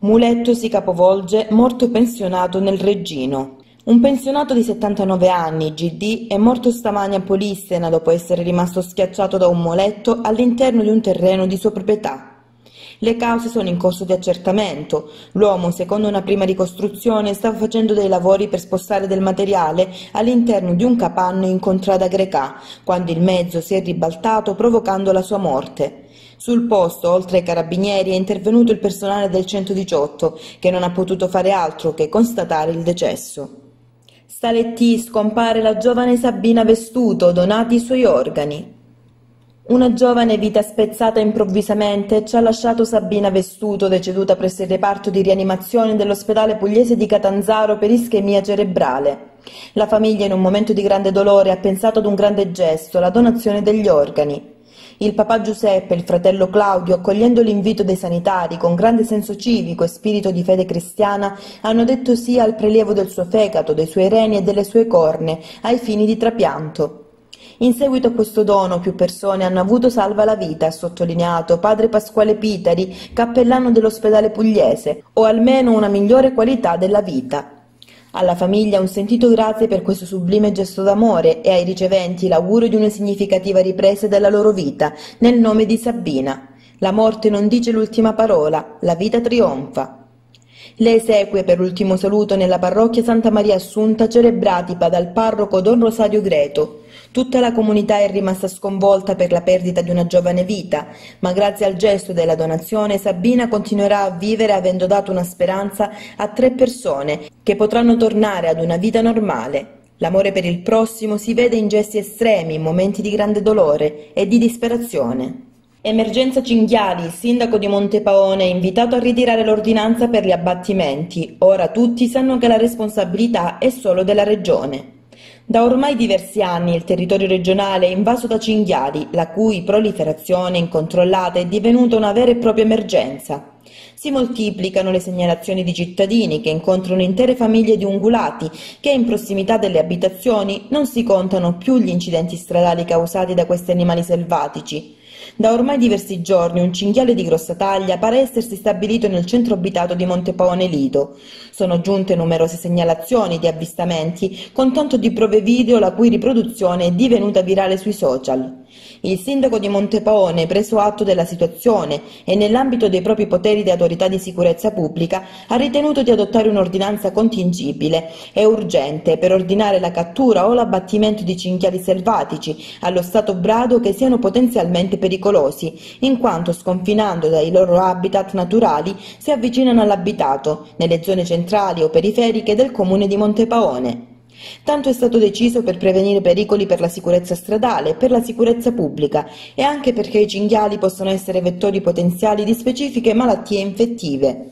Muletto si capovolge morto pensionato nel Reggino. Un pensionato di 79 anni, GD, è morto stamani a Polissena dopo essere rimasto schiacciato da un muletto all'interno di un terreno di sua proprietà. Le cause sono in corso di accertamento. L'uomo, secondo una prima ricostruzione, stava facendo dei lavori per spostare del materiale all'interno di un capanno in contrada greca, quando il mezzo si è ribaltato provocando la sua morte. Sul posto, oltre ai carabinieri, è intervenuto il personale del 118, che non ha potuto fare altro che constatare il decesso. Staletti scompare la giovane Sabina Vestuto, donati i suoi organi. Una giovane vita spezzata improvvisamente ci ha lasciato Sabina Vestuto, deceduta presso il reparto di rianimazione dell'ospedale pugliese di Catanzaro per ischemia cerebrale. La famiglia in un momento di grande dolore ha pensato ad un grande gesto, la donazione degli organi. Il papà Giuseppe e il fratello Claudio, accogliendo l'invito dei sanitari con grande senso civico e spirito di fede cristiana, hanno detto sì al prelievo del suo fegato, dei suoi reni e delle sue corne, ai fini di trapianto. In seguito a questo dono più persone hanno avuto salva la vita, ha sottolineato padre Pasquale Pitari, cappellano dell'ospedale pugliese, o almeno una migliore qualità della vita. Alla famiglia un sentito grazie per questo sublime gesto d'amore e ai riceventi l'augurio di una significativa ripresa della loro vita, nel nome di Sabina. La morte non dice l'ultima parola, la vita trionfa. Le esequie per l'ultimo saluto nella parrocchia Santa Maria Assunta celebratipa dal parroco Don Rosario Greto. Tutta la comunità è rimasta sconvolta per la perdita di una giovane vita, ma grazie al gesto della donazione Sabina continuerà a vivere avendo dato una speranza a tre persone che potranno tornare ad una vita normale. L'amore per il prossimo si vede in gesti estremi, in momenti di grande dolore e di disperazione. Emergenza Cinghiali, sindaco di Montepaone, invitato a ritirare l'ordinanza per gli abbattimenti. Ora tutti sanno che la responsabilità è solo della regione. Da ormai diversi anni il territorio regionale è invaso da cinghiali, la cui proliferazione incontrollata è divenuta una vera e propria emergenza. Si moltiplicano le segnalazioni di cittadini che incontrano intere famiglie di ungulati che in prossimità delle abitazioni non si contano più gli incidenti stradali causati da questi animali selvatici. Da ormai diversi giorni un cinghiale di grossa taglia pare essersi stabilito nel centro abitato di Montepone Lido. Sono giunte numerose segnalazioni di avvistamenti con tanto di prove video la cui riproduzione è divenuta virale sui social. Il sindaco di Montepaone, preso atto della situazione e nell'ambito dei propri poteri di autorità di sicurezza pubblica, ha ritenuto di adottare un'ordinanza contingibile e urgente per ordinare la cattura o l'abbattimento di cinghiali selvatici allo stato brado che siano potenzialmente pericolosi pericolosi, in quanto sconfinando dai loro habitat naturali si avvicinano all'abitato, nelle zone centrali o periferiche del comune di Montepaone. Tanto è stato deciso per prevenire pericoli per la sicurezza stradale per la sicurezza pubblica e anche perché i cinghiali possono essere vettori potenziali di specifiche malattie infettive.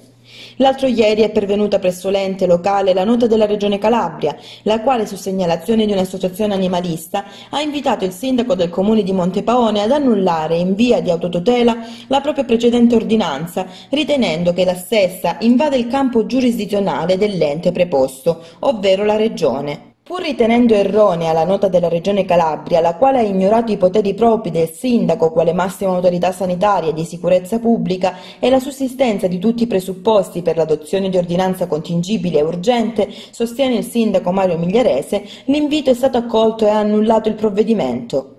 L'altro ieri è pervenuta presso l'ente locale la nota della Regione Calabria, la quale su segnalazione di un'associazione animalista ha invitato il sindaco del comune di Montepaone ad annullare in via di autotutela la propria precedente ordinanza, ritenendo che la stessa invada il campo giurisdizionale dell'ente preposto, ovvero la Regione. Pur ritenendo erronea la nota della Regione Calabria, la quale ha ignorato i poteri propri del sindaco quale massima autorità sanitaria e di sicurezza pubblica e la sussistenza di tutti i presupposti per l'adozione di ordinanza contingibile e urgente, sostiene il sindaco Mario Migliarese, l'invito è stato accolto e ha annullato il provvedimento.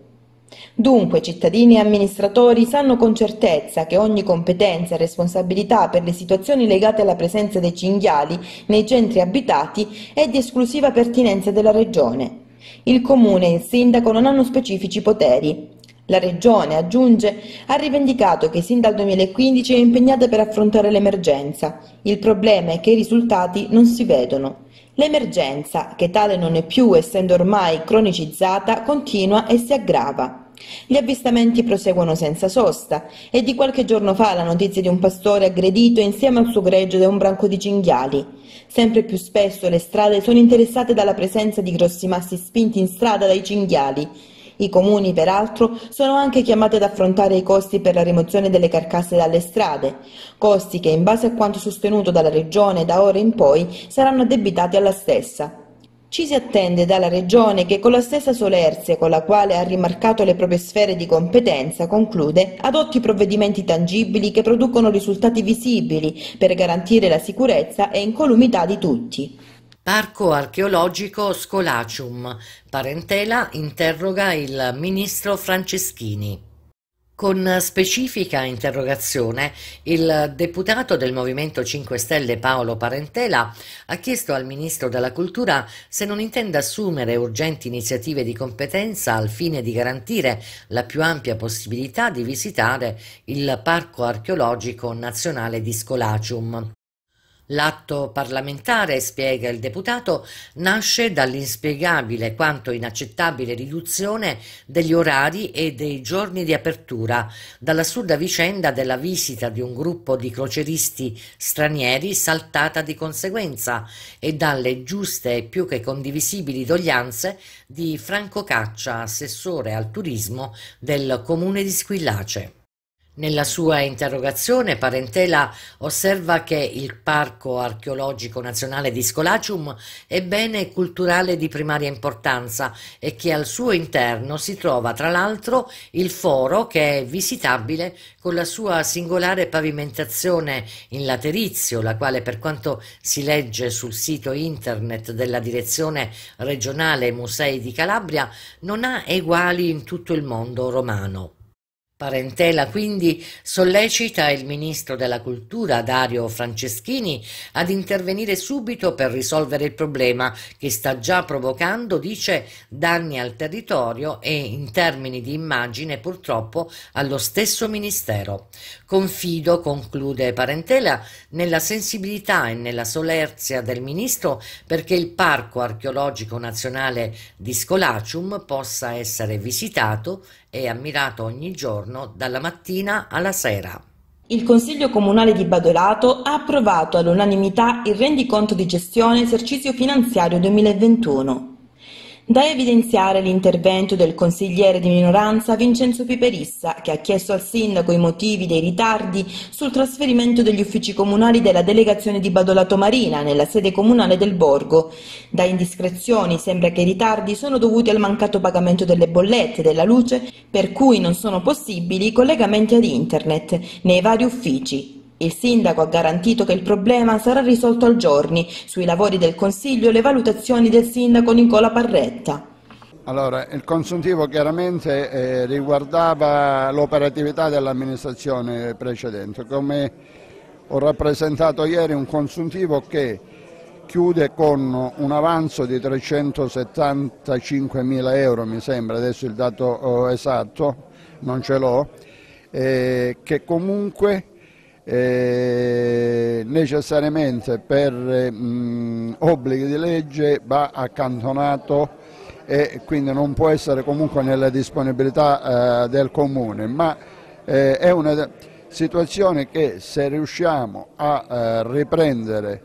Dunque, cittadini e amministratori sanno con certezza che ogni competenza e responsabilità per le situazioni legate alla presenza dei cinghiali nei centri abitati è di esclusiva pertinenza della Regione. Il Comune e il Sindaco non hanno specifici poteri. La Regione, aggiunge, ha rivendicato che sin dal 2015 è impegnata per affrontare l'emergenza. Il problema è che i risultati non si vedono. L'emergenza, che tale non è più essendo ormai cronicizzata, continua e si aggrava. Gli avvistamenti proseguono senza sosta e di qualche giorno fa la notizia di un pastore aggredito insieme al suo gregge da un branco di cinghiali. Sempre più spesso le strade sono interessate dalla presenza di grossi massi spinti in strada dai cinghiali. I comuni, peraltro, sono anche chiamati ad affrontare i costi per la rimozione delle carcasse dalle strade, costi che, in base a quanto sostenuto dalla Regione da ora in poi, saranno addebitati alla stessa. Ci si attende dalla Regione che con la stessa solerzia con la quale ha rimarcato le proprie sfere di competenza, conclude, adotti provvedimenti tangibili che producono risultati visibili per garantire la sicurezza e incolumità di tutti. Parco archeologico Scolacium. Parentela interroga il ministro Franceschini. Con specifica interrogazione, il deputato del Movimento 5 Stelle Paolo Parentela ha chiesto al Ministro della Cultura se non intenda assumere urgenti iniziative di competenza al fine di garantire la più ampia possibilità di visitare il Parco archeologico nazionale di Scolacium. L'atto parlamentare, spiega il deputato, nasce dall'inspiegabile quanto inaccettabile riduzione degli orari e dei giorni di apertura, dall'assurda vicenda della visita di un gruppo di croceristi stranieri saltata di conseguenza e dalle giuste e più che condivisibili doglianze di Franco Caccia, assessore al turismo del comune di Squillace. Nella sua interrogazione Parentela osserva che il Parco archeologico nazionale di Scolacium è bene culturale di primaria importanza e che al suo interno si trova tra l'altro il foro che è visitabile con la sua singolare pavimentazione in laterizio, la quale per quanto si legge sul sito internet della Direzione regionale Musei di Calabria non ha eguali in tutto il mondo romano parentela quindi sollecita il ministro della cultura Dario Franceschini ad intervenire subito per risolvere il problema che sta già provocando, dice, danni al territorio e in termini di immagine purtroppo allo stesso ministero. Confido, conclude parentela, nella sensibilità e nella solerzia del ministro perché il Parco archeologico nazionale di Scolacium possa essere visitato è ammirato ogni giorno dalla mattina alla sera. Il Consiglio Comunale di Badolato ha approvato all'unanimità il rendiconto di gestione esercizio finanziario 2021. Da evidenziare l'intervento del consigliere di minoranza Vincenzo Piperissa, che ha chiesto al sindaco i motivi dei ritardi sul trasferimento degli uffici comunali della delegazione di Badolato Marina nella sede comunale del Borgo. Da indiscrezioni sembra che i ritardi sono dovuti al mancato pagamento delle bollette della luce, per cui non sono possibili i collegamenti ad internet nei vari uffici. Il sindaco ha garantito che il problema sarà risolto al giorni. Sui lavori del Consiglio le valutazioni del sindaco Nicola Parretta. Allora, il consuntivo chiaramente eh, riguardava l'operatività dell'amministrazione precedente. Come ho rappresentato ieri un consuntivo che chiude con un avanzo di 375 mila euro, mi sembra, adesso il dato eh, esatto non ce l'ho, eh, che comunque eh, necessariamente per mh, mm, obblighi di legge va accantonato e quindi non può essere comunque nella disponibilità eh, del comune, ma eh, è una situazione che se riusciamo a eh, riprendere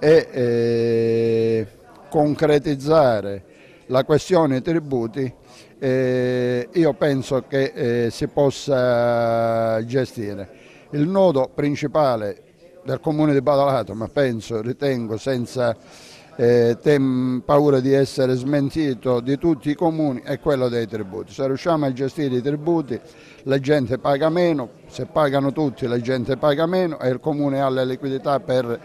e eh, concretizzare la questione tributi eh, io penso che si possa gestire il nodo principale del comune di Badalato, ma penso, ritengo, senza eh, tem, paura di essere smentito di tutti i comuni è quello dei tributi. Se riusciamo a gestire i tributi la gente paga meno, se pagano tutti la gente paga meno e il comune ha la liquidità per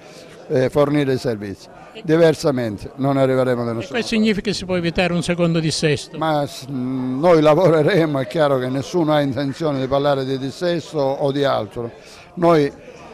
eh, fornire i servizi. Diversamente non arriveremo alle nostre. E questo significa che si può evitare un secondo dissesto? Ma mh, mm, noi lavoreremo, è chiaro che nessuno ha intenzione di parlare di dissesto o di altro. Noi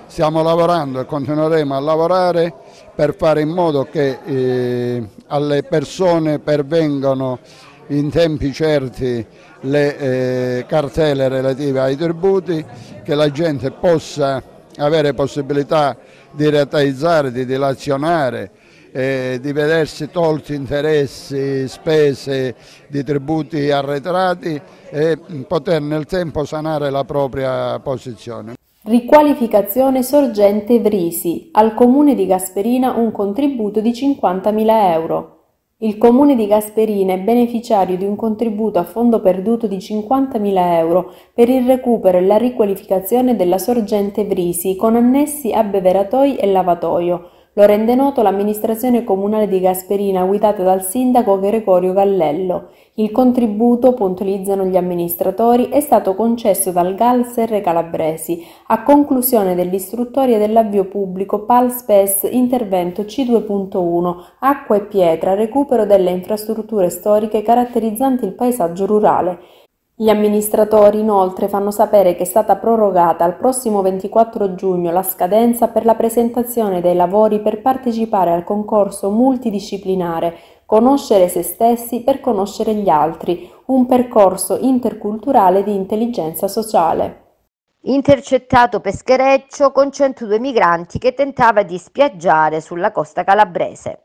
stiamo lavorando e continueremo a lavorare per fare in modo che eh, alle persone pervengano in tempi certi le eh, cartelle relative ai tributi, che la gente possa avere possibilità di di rateizzare, di dilazionare, eh, di vedersi tolti interessi, spese di tributi arretrati e mm, poter nel tempo sanare la propria posizione. Riqualificazione sorgente Vrisi, al comune di Gasperina un contributo di 50.000 euro. Il comune di Gasperina è beneficiario di un contributo a fondo perduto di 50.000 euro per il recupero e la riqualificazione della sorgente Brisi con annessi abbeveratoi e lavatoio, lo rende noto l'amministrazione comunale di Gasperina guidata dal sindaco Gregorio Gallello. Il contributo, puntualizzano gli amministratori, è stato concesso dal GAL Galser Calabresi a conclusione dell'istruttoria dell'avvio pubblico PAL SPES Intervento C2.1 Acqua e pietra, recupero delle infrastrutture storiche caratterizzanti il paesaggio rurale gli amministratori inoltre fanno sapere che è stata prorogata al prossimo 24 giugno la scadenza per la presentazione dei lavori per partecipare al concorso multidisciplinare Conoscere se stessi per conoscere gli altri, un percorso interculturale di intelligenza sociale. Intercettato peschereccio con 102 migranti che tentava di spiaggiare sulla costa calabrese.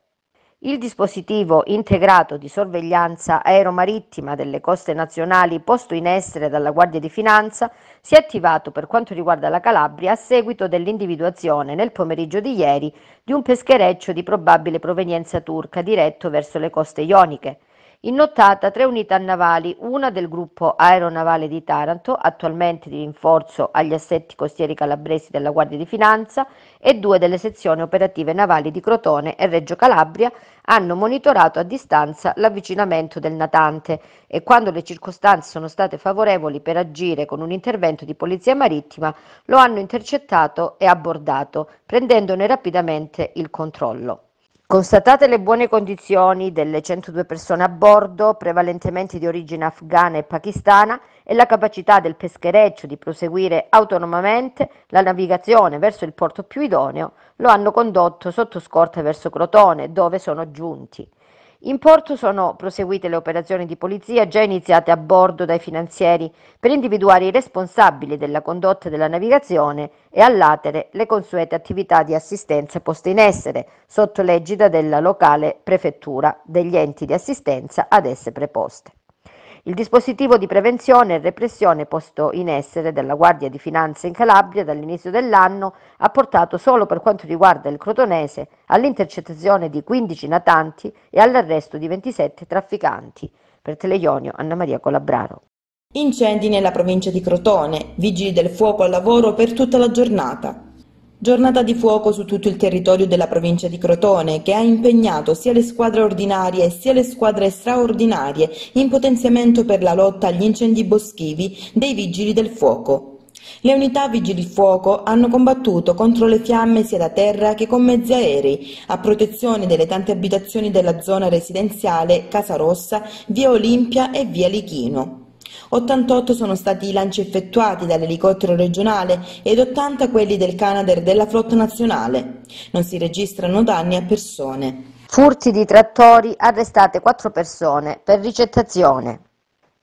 Il dispositivo integrato di sorveglianza aeromarittima delle coste nazionali posto in essere dalla Guardia di Finanza si è attivato per quanto riguarda la Calabria a seguito dell'individuazione nel pomeriggio di ieri di un peschereccio di probabile provenienza turca diretto verso le coste ioniche. In nottata tre unità navali, una del gruppo aeronavale di Taranto, attualmente di rinforzo agli assetti costieri calabresi della Guardia di Finanza, e due delle sezioni operative navali di Crotone e Reggio Calabria hanno monitorato a distanza l'avvicinamento del natante e quando le circostanze sono state favorevoli per agire con un intervento di polizia marittima lo hanno intercettato e abbordato, prendendone rapidamente il controllo. Constatate le buone condizioni delle centodue persone a bordo, prevalentemente di origine afghana e pakistana, e la capacità del peschereccio di proseguire autonomamente la navigazione verso il porto più idoneo, lo hanno condotto sotto scorta verso Crotone, dove sono giunti. In porto sono proseguite le operazioni di polizia già iniziate a bordo dai finanzieri per individuare i responsabili della condotta della navigazione e all'atere le consuete attività di assistenza poste in essere sotto l'egida della locale prefettura degli enti di assistenza ad esse preposte. Il dispositivo di prevenzione e repressione posto in essere dalla Guardia di Finanza in Calabria dall'inizio dell'anno ha portato solo per quanto riguarda il Crotonese all'intercettazione di 15 natanti e all'arresto di 27 trafficanti. Per Teleionio, Anna Maria Colabraro. Incendi nella provincia di Crotone, vigili del fuoco al lavoro per tutta la giornata. Giornata di fuoco su tutto il territorio della provincia di Crotone che ha impegnato sia le squadre ordinarie sia le squadre straordinarie in potenziamento per la lotta agli incendi boschivi dei vigili del fuoco. Le unità vigili fuoco hanno combattuto contro le fiamme sia da terra che con mezzi aerei, a protezione delle tante abitazioni della zona residenziale Casa Rossa, via Olimpia e via Lichino. 88 sono stati i lanci effettuati dall'elicottero regionale ed 80 quelli del Canadair della flotta nazionale. Non si registrano danni a persone. Furti di trattori, arrestate 4 persone per ricettazione.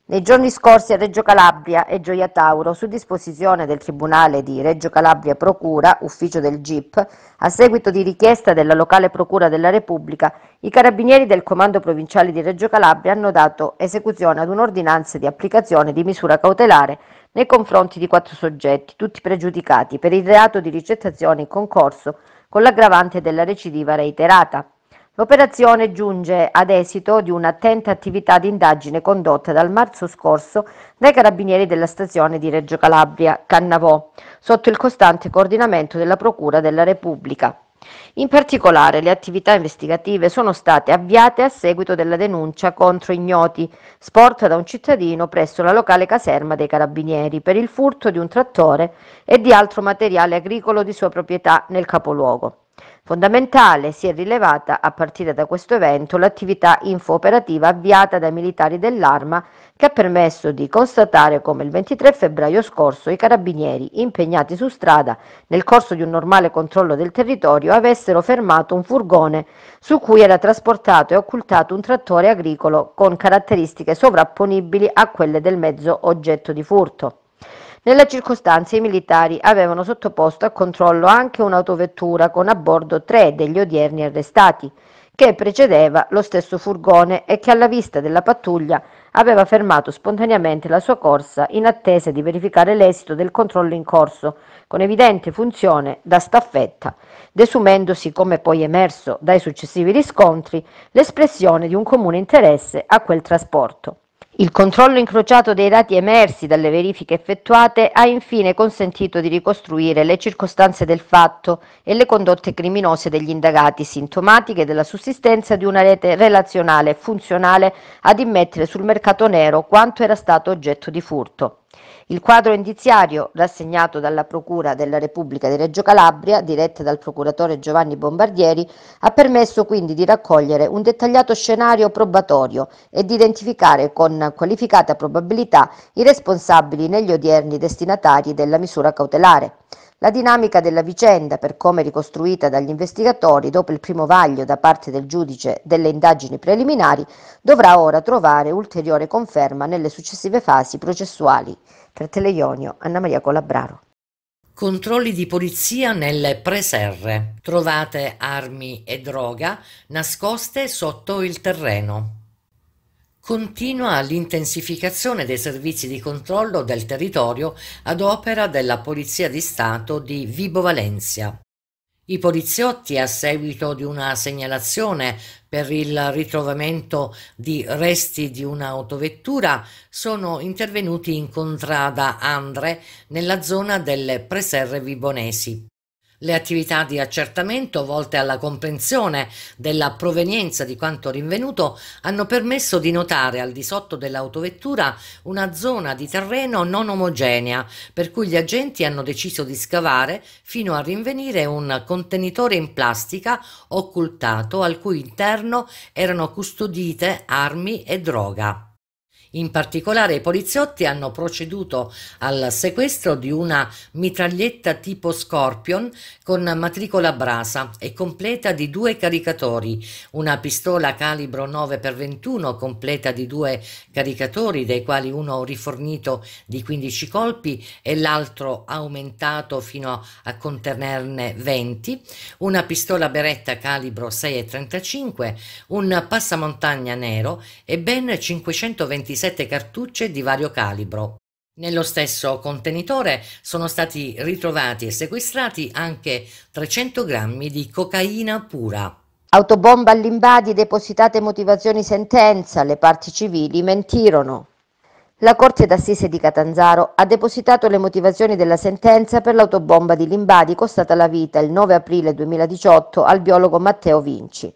Nei giorni scorsi a Reggio Calabria e Gioia Tauro, su disposizione del Tribunale di Reggio Calabria Procura, ufficio del GIP, a seguito di richiesta della locale Procura della Repubblica, i carabinieri del Comando Provinciale di Reggio Calabria hanno dato esecuzione ad un'ordinanza di applicazione di misura cautelare nei confronti di quattro soggetti, tutti pregiudicati per il reato di ricettazione in concorso con l'aggravante della recidiva reiterata. L'operazione giunge ad esito di un'attenta attività di indagine condotta dal marzo scorso dai carabinieri della stazione di Reggio Calabria, Cannavò, sotto il costante coordinamento della Procura della Repubblica. In particolare le attività investigative sono state avviate a seguito della denuncia contro ignoti sporta da un cittadino presso la locale caserma dei carabinieri per il furto di un trattore e di altro materiale agricolo di sua proprietà nel capoluogo. Fondamentale si è rilevata a partire da questo evento l'attività infooperativa avviata dai militari dell'Arma che ha permesso di constatare come il 23 febbraio scorso i carabinieri impegnati su strada nel corso di un normale controllo del territorio avessero fermato un furgone su cui era trasportato e occultato un trattore agricolo con caratteristiche sovrapponibili a quelle del mezzo oggetto di furto. Nella circostanza i militari avevano sottoposto a controllo anche un'autovettura con a bordo tre degli odierni arrestati, che precedeva lo stesso furgone e che alla vista della pattuglia aveva fermato spontaneamente la sua corsa in attesa di verificare l'esito del controllo in corso, con evidente funzione da staffetta, desumendosi, come poi emerso dai successivi riscontri, l'espressione di un comune interesse a quel trasporto. Il controllo incrociato dei dati emersi dalle verifiche effettuate ha infine consentito di ricostruire le circostanze del fatto e le condotte criminose degli indagati, sintomatiche della sussistenza di una rete relazionale funzionale ad immettere sul mercato nero quanto era stato oggetto di furto. Il quadro indiziario rassegnato dalla Procura della Repubblica di Reggio Calabria, diretta dal procuratore Giovanni Bombardieri, ha permesso quindi di raccogliere un dettagliato scenario probatorio e di identificare con qualificata probabilità i responsabili negli odierni destinatari della misura cautelare. La dinamica della vicenda, per come ricostruita dagli investigatori dopo il primo vaglio da parte del giudice delle indagini preliminari, dovrà ora trovare ulteriore conferma nelle successive fasi processuali. Per Teleionio, Anna Maria Colabraro. Controlli di polizia nelle preserre. Trovate armi e droga nascoste sotto il terreno continua l'intensificazione dei servizi di controllo del territorio ad opera della Polizia di Stato di Vibo Valencia. I poliziotti, a seguito di una segnalazione per il ritrovamento di resti di un'autovettura, sono intervenuti in contrada Andre nella zona delle preserre vibonesi. Le attività di accertamento volte alla comprensione della provenienza di quanto rinvenuto hanno permesso di notare al di sotto dell'autovettura una zona di terreno non omogenea, per cui gli agenti hanno deciso di scavare fino a rinvenire un contenitore in plastica occultato al cui interno erano custodite armi e droga. In particolare i poliziotti hanno proceduto al sequestro di una mitraglietta tipo Scorpion con matricola brasa e completa di due caricatori, una pistola calibro 9x21 completa di due caricatori, dei quali uno rifornito di 15 colpi e l'altro aumentato fino a contenerne 20, una pistola beretta calibro 6,35, un passamontagna nero e ben 526 17 cartucce di vario calibro. Nello stesso contenitore sono stati ritrovati e sequestrati anche 300 grammi di cocaina pura. Autobomba all'Imbadi, depositate motivazioni sentenza, le parti civili mentirono. La Corte d'Assise di Catanzaro ha depositato le motivazioni della sentenza per l'autobomba di Limbadi costata la vita il 9 aprile 2018 al biologo Matteo Vinci.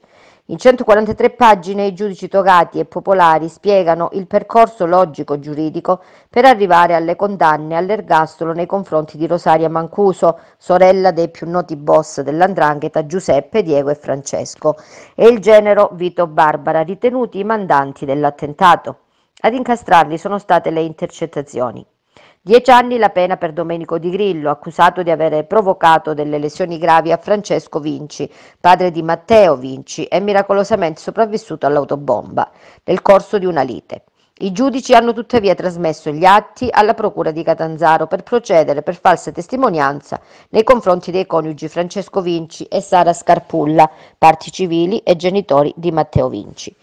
In 143 pagine i giudici togati e popolari spiegano il percorso logico-giuridico per arrivare alle condanne all'ergastolo nei confronti di Rosaria Mancuso, sorella dei più noti boss dell'Andrangheta Giuseppe, Diego e Francesco, e il genero Vito Barbara, ritenuti i mandanti dell'attentato. Ad incastrarli sono state le intercettazioni. Dieci anni la pena per Domenico Di Grillo, accusato di aver provocato delle lesioni gravi a Francesco Vinci, padre di Matteo Vinci, e miracolosamente sopravvissuto all'autobomba nel corso di una lite. I giudici hanno tuttavia trasmesso gli atti alla Procura di Catanzaro per procedere per falsa testimonianza nei confronti dei coniugi Francesco Vinci e Sara Scarpulla, parti civili e genitori di Matteo Vinci.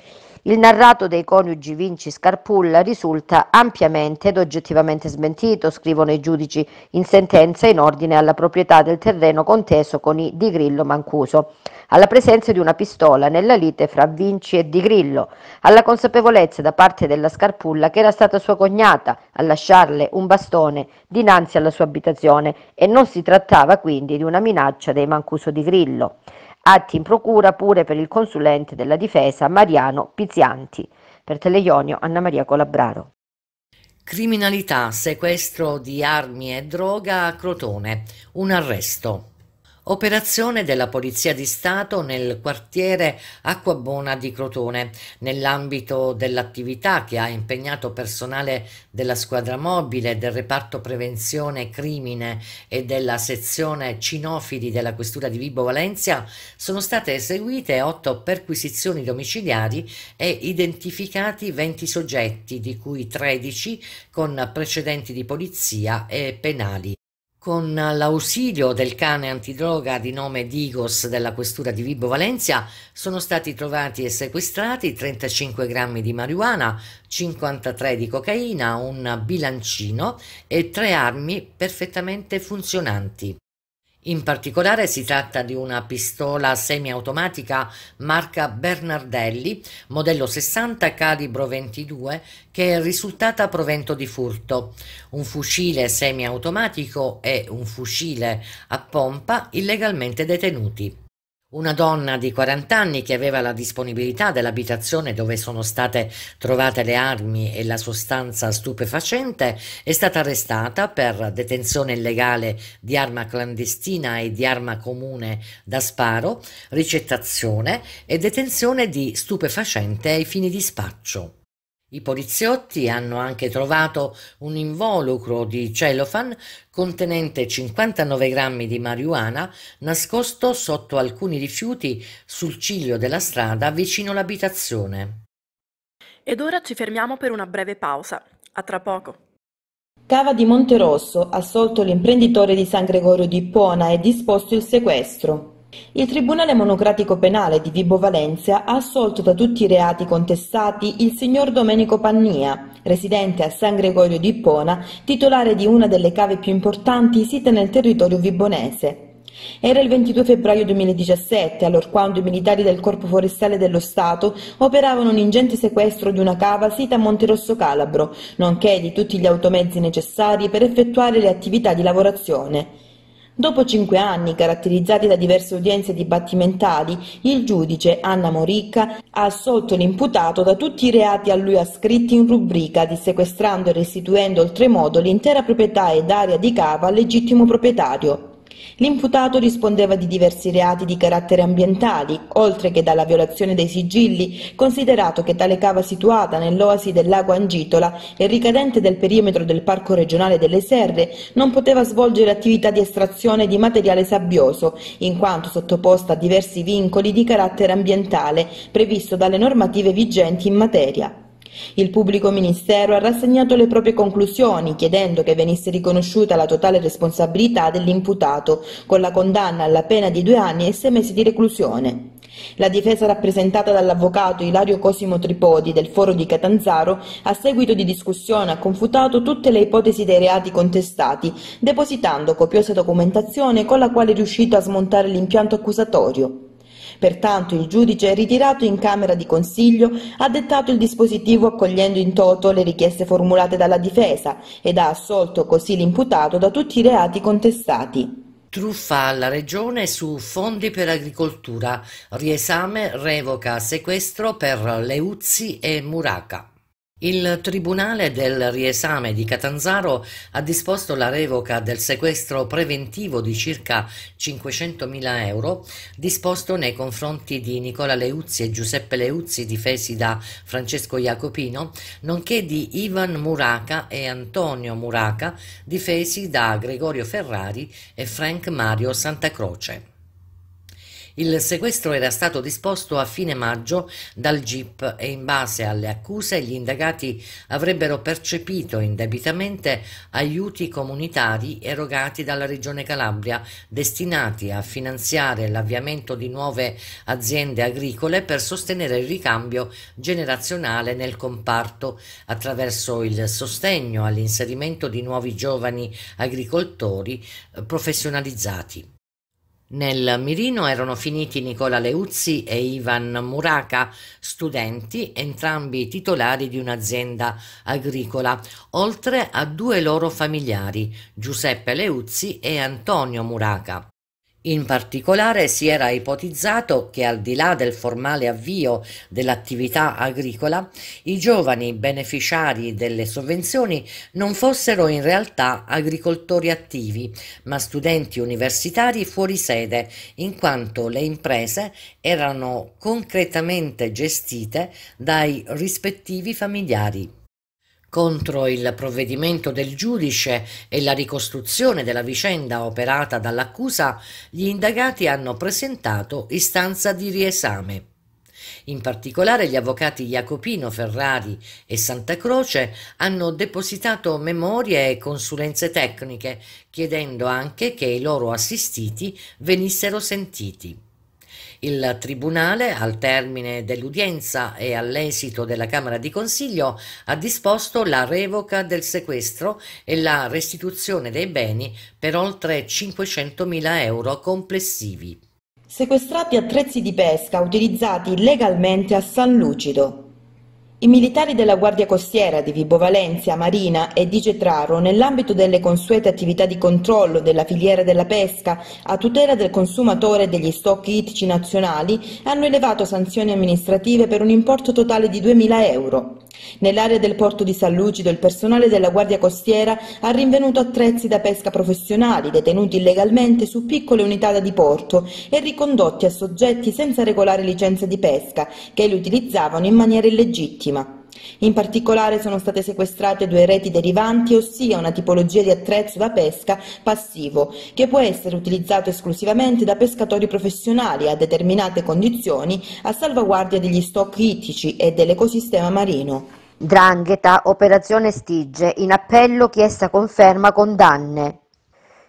Il narrato dei coniugi Vinci Scarpulla risulta ampiamente ed oggettivamente smentito, scrivono i giudici in sentenza in ordine alla proprietà del terreno conteso con i Di Grillo Mancuso, alla presenza di una pistola nella lite fra Vinci e Di Grillo, alla consapevolezza da parte della Scarpulla che era stata sua cognata a lasciarle un bastone dinanzi alla sua abitazione e non si trattava quindi di una minaccia dei Mancuso Di Grillo atti in procura pure per il consulente della difesa Mariano Pizianti. per Teleionio Anna Maria Colabraro. Criminalità, sequestro di armi e droga a Crotone, un arresto. Operazione della Polizia di Stato nel quartiere Acquabona di Crotone, nell'ambito dell'attività che ha impegnato personale della squadra mobile, del reparto prevenzione crimine e della sezione cinofili della questura di Vibo Valencia, sono state eseguite otto perquisizioni domiciliari e identificati 20 soggetti, di cui 13 con precedenti di polizia e penali con l'ausilio del cane antidroga di nome Digos della questura di Vibo Valencia sono stati trovati e sequestrati 35 grammi di marijuana, 53 di cocaina, un bilancino e tre armi perfettamente funzionanti. In particolare si tratta di una pistola semiautomatica marca Bernardelli, modello 60 calibro 22, che è risultata provento di furto, un fucile semiautomatico e un fucile a pompa illegalmente detenuti. Una donna di 40 anni che aveva la disponibilità dell'abitazione dove sono state trovate le armi e la sostanza stupefacente è stata arrestata per detenzione illegale di arma clandestina e di arma comune da sparo, ricettazione e detenzione di stupefacente ai fini di spaccio. I poliziotti hanno anche trovato un involucro di cellophane contenente 59 grammi di marijuana nascosto sotto alcuni rifiuti sul ciglio della strada vicino l'abitazione. Ed ora ci fermiamo per una breve pausa. A tra poco. Cava di Monterosso, assolto l'imprenditore di San Gregorio di Ippona e disposto il sequestro. Il Tribunale Monocratico Penale di Vibo Valencia ha assolto da tutti i reati contestati il signor Domenico Pannia, residente a San Gregorio di Ippona, titolare di una delle cave più importanti site nel territorio vibonese. Era il 22 febbraio 2017, allorquando i militari del Corpo Forestale dello Stato operavano un ingente sequestro di una cava sita a Monterosso Calabro, nonché di tutti gli automezzi necessari per effettuare le attività di lavorazione. Dopo cinque anni, caratterizzati da diverse udienze dibattimentali, il giudice Anna Moricca ha assolto l'imputato da tutti i reati a lui ascritti in rubrica di sequestrando e restituendo oltremodo l'intera proprietà ed area di cava al legittimo proprietario. L'imputato rispondeva di diversi reati di carattere ambientali, oltre che dalla violazione dei sigilli, considerato che tale cava situata nell'oasi del lago Angitola e ricadente del perimetro del Parco regionale delle Serre non poteva svolgere attività di estrazione di materiale sabbioso, in quanto sottoposta a diversi vincoli di carattere ambientale previsto dalle normative vigenti in materia. Il pubblico ministero ha rassegnato le proprie conclusioni chiedendo che venisse riconosciuta la totale responsabilità dell'imputato con la condanna alla pena di due anni e sei mesi di reclusione. La difesa rappresentata dall'avvocato Ilario Cosimo Tripodi del foro di Catanzaro, a seguito di discussione, ha confutato tutte le ipotesi dei reati contestati, depositando copiosa documentazione con la quale è riuscito a smontare l'impianto accusatorio. Pertanto il giudice, ritirato in Camera di Consiglio, ha dettato il dispositivo accogliendo in toto le richieste formulate dalla difesa ed ha assolto così l'imputato da tutti i reati contestati. Truffa alla Regione su fondi per agricoltura, riesame, revoca, sequestro per Leuzzi e Muraca. Il Tribunale del Riesame di Catanzaro ha disposto la revoca del sequestro preventivo di circa 500.000 euro disposto nei confronti di Nicola Leuzzi e Giuseppe Leuzzi difesi da Francesco Jacopino, nonché di Ivan Muraca e Antonio Muraca difesi da Gregorio Ferrari e Frank Mario Santacroce. Il sequestro era stato disposto a fine maggio dal GIP e in base alle accuse gli indagati avrebbero percepito indebitamente aiuti comunitari erogati dalla Regione Calabria destinati a finanziare l'avviamento di nuove aziende agricole per sostenere il ricambio generazionale nel comparto attraverso il sostegno all'inserimento di nuovi giovani agricoltori eh, professionalizzati. Nel mirino erano finiti Nicola Leuzzi e Ivan Muraca, studenti, entrambi titolari di un'azienda agricola, oltre a due loro familiari, Giuseppe Leuzzi e Antonio Muraca. In particolare si era ipotizzato che al di là del formale avvio dell'attività agricola, i giovani beneficiari delle sovvenzioni non fossero in realtà agricoltori attivi, ma studenti universitari fuori sede, in quanto le imprese erano concretamente gestite dai rispettivi familiari contro il provvedimento del giudice e la ricostruzione della vicenda operata dall'accusa, gli indagati hanno presentato istanza di riesame. In particolare gli avvocati Jacopino, Ferrari e Santa Croce hanno depositato memorie e consulenze tecniche, chiedendo anche che i loro assistiti venissero sentiti. Il Tribunale, al termine dell'udienza e all'esito della Camera di Consiglio, ha disposto la revoca del sequestro e la restituzione dei beni per oltre 500.000 euro complessivi. Sequestrati attrezzi di pesca utilizzati legalmente a San Lucido. I militari della Guardia Costiera di Vibo Valencia, Marina e di Getraro, nell'ambito delle consuete attività di controllo della filiera della pesca a tutela del consumatore e degli stock ittici nazionali, hanno elevato sanzioni amministrative per un importo totale di 2.000 euro. Nell'area del porto di San Lucido il personale della Guardia Costiera ha rinvenuto attrezzi da pesca professionali detenuti illegalmente su piccole unità da diporto e ricondotti a soggetti senza regolare licenza di pesca che li utilizzavano in maniera illegittima. In particolare sono state sequestrate due reti derivanti, ossia una tipologia di attrezzo da pesca passivo, che può essere utilizzato esclusivamente da pescatori professionali a determinate condizioni a salvaguardia degli stock ittici e dell'ecosistema marino. Drangheta, operazione Stige, in appello chiesta conferma condanne.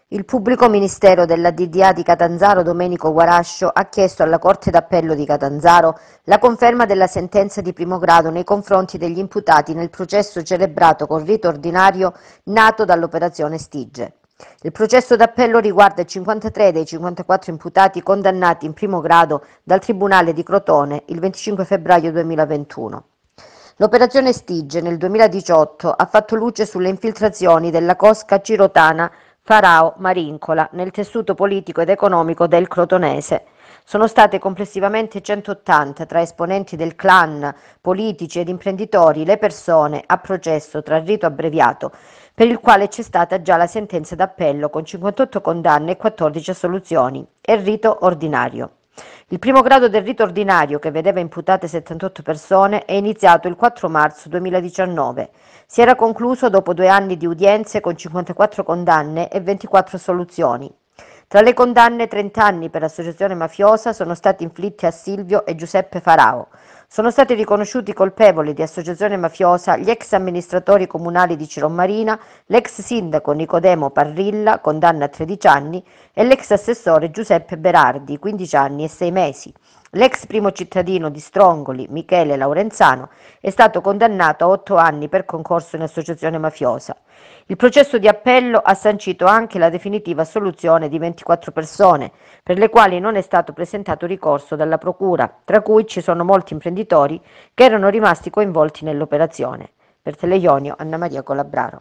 Il pubblico ministero della DDA di Catanzaro Domenico Guarascio ha chiesto alla Corte d'Appello di Catanzaro la conferma della sentenza di primo grado nei confronti degli imputati nel processo celebrato con rito ordinario nato dall'operazione Stige. Il processo d'appello riguarda 53 dei 54 imputati condannati in primo grado dal Tribunale di Crotone il 25 febbraio 2021. L'operazione Stige nel 2018 ha fatto luce sulle infiltrazioni della cosca cirotana Farao Marincola nel tessuto politico ed economico del Crotonese. Sono state complessivamente 180 tra esponenti del clan, politici ed imprenditori le persone a processo tra rito abbreviato, per il quale c'è stata già la sentenza d'appello con 58 condanne e 14 assoluzioni, e rito ordinario. Il primo grado del rito ordinario, che vedeva imputate 78 persone, è iniziato il 4 marzo 2019. Si era concluso dopo due anni di udienze con 54 condanne e 24 soluzioni. Tra le condanne 30 anni per associazione mafiosa sono stati inflitti a Silvio e Giuseppe Farao. Sono stati riconosciuti colpevoli di associazione mafiosa gli ex amministratori comunali di Ciromarina, l'ex sindaco Nicodemo Parrilla, condanna a 13 anni, e l'ex assessore Giuseppe Berardi, 15 anni e 6 mesi. L'ex primo cittadino di Strongoli, Michele Laurenzano, è stato condannato a 8 anni per concorso in associazione mafiosa. Il processo di appello ha sancito anche la definitiva assoluzione di 24 persone, per le quali non è stato presentato ricorso dalla Procura, tra cui ci sono molti imprenditori che erano rimasti coinvolti nell'operazione. Per Teleionio, Anna Maria Colabraro.